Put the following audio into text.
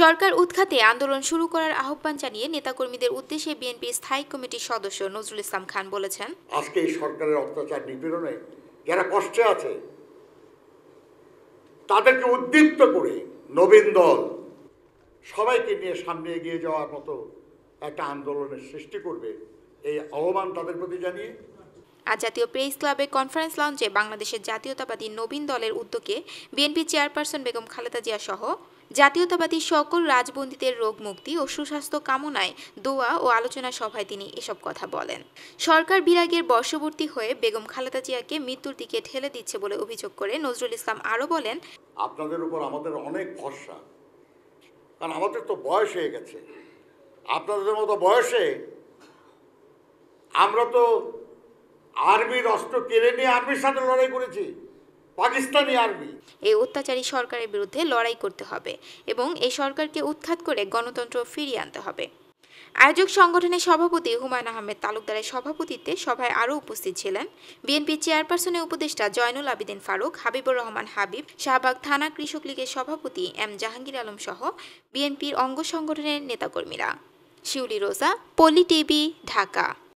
সরকার উৎখাতে আন্দোলন শুরু করার আহ্বান জানিয়ে নেতাকর্মীদের উদ্দেশ্যে বিএনপি স্থায়ী কমিটির সদস্য নজরুল ইসলাম খান বলেছেন আজকে এই সরকারের অত্যাচার নিপীড়নে যারা কষ্টে আছে তাদেরকে উদ্দীপ্ত করে নবীন দল সবাইকে নিয়ে সামনে এগিয়ে যাওয়ার মতো একটা আন্দোলনের সৃষ্টি করবে এই আহ্বান তাদের প্রতি জানিয়ে আজ জাতীয় প্রেস ক্লাবের কনফারেন্স লঞ্চে বাংলাদেশের জাতীয়তাবাদী নবীন দলের উদ্যোগে বিএনপি চেয়ারপারসন বেগম খালেদা জিয়া সহ জাতীয়তাবাদী সকল রাজবন্দীদের রোগ মুক্তি ও সুস্বাস্থ্য কামনায় দোয়া ও আলোচনা সভায় তিনি এসব কথা বলেন সরকার বিরাগের বর্ষবর্তী হয়ে বেগম খালেদা জিয়াকে মৃত্যুর দিকে ঠেলে দিচ্ছে বলে অভিযোগ করে নজরুল ইসলাম আরও বলেন আপনাদের উপর আমাদের অনেক ভরসা কারণ আমাদের তো বয়স হয়ে গেছে আপনাদের মতো বয়সে আমরা তো আর্মির অস্ত্র কেড়ে নিয়ে আর্মির সাথে লড়াই করেছি পাকিস্তানি আর্মি এই অত্যাচারী সরকারের বিরুদ্ধে লড়াই করতে হবে এবং এই সরকারকে উৎখাত করে গণতন্ত্র ফিরিয়ে আনতে হবে আয়োজক সংগঠনের সভাপতি হুমায়ুন আহমেদ তালুকদারের সভাপতিত্বে সভায় আরও উপস্থিত ছিলেন বিএনপি চেয়ারপারসনের উপদেষ্টা জয়নুল আবিদিন ফারুক হাবিবুর রহমান হাবিব শাহবাগ থানা কৃষক লীগের সভাপতি এম জাহাঙ্গীর আলম সহ বিএনপির অঙ্গ সংগঠনের নেতাকর্মীরা শিউলি রোজা পলি টিভি ঢাকা